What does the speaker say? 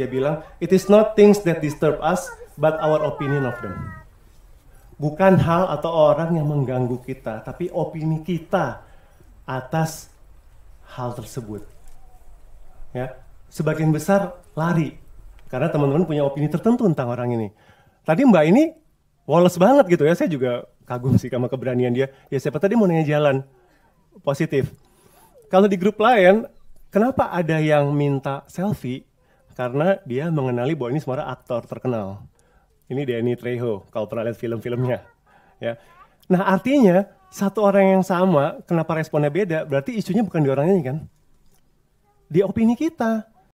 Dia bilang, it is not things that disturb us, but our opinion of them. Bukan hal atau orang yang mengganggu kita, tapi opini kita atas hal tersebut. Ya, sebagian besar lari karena teman-teman punya opini tertentu tentang orang ini. Tadi Mbak ini Wallace banget gitu ya, saya juga kagum sih sama keberanian dia. Ya siapa tadi mau nanya jalan, positif. Kalau di grup lain, kenapa ada yang minta selfie karena dia mengenali bahwa ini sebenarnya aktor terkenal. Ini Danny Trejo kalau pernah lihat film-filmnya. Ya. Nah artinya satu orang yang sama kenapa responnya beda berarti isunya bukan di orangnya kan? Di opini kita.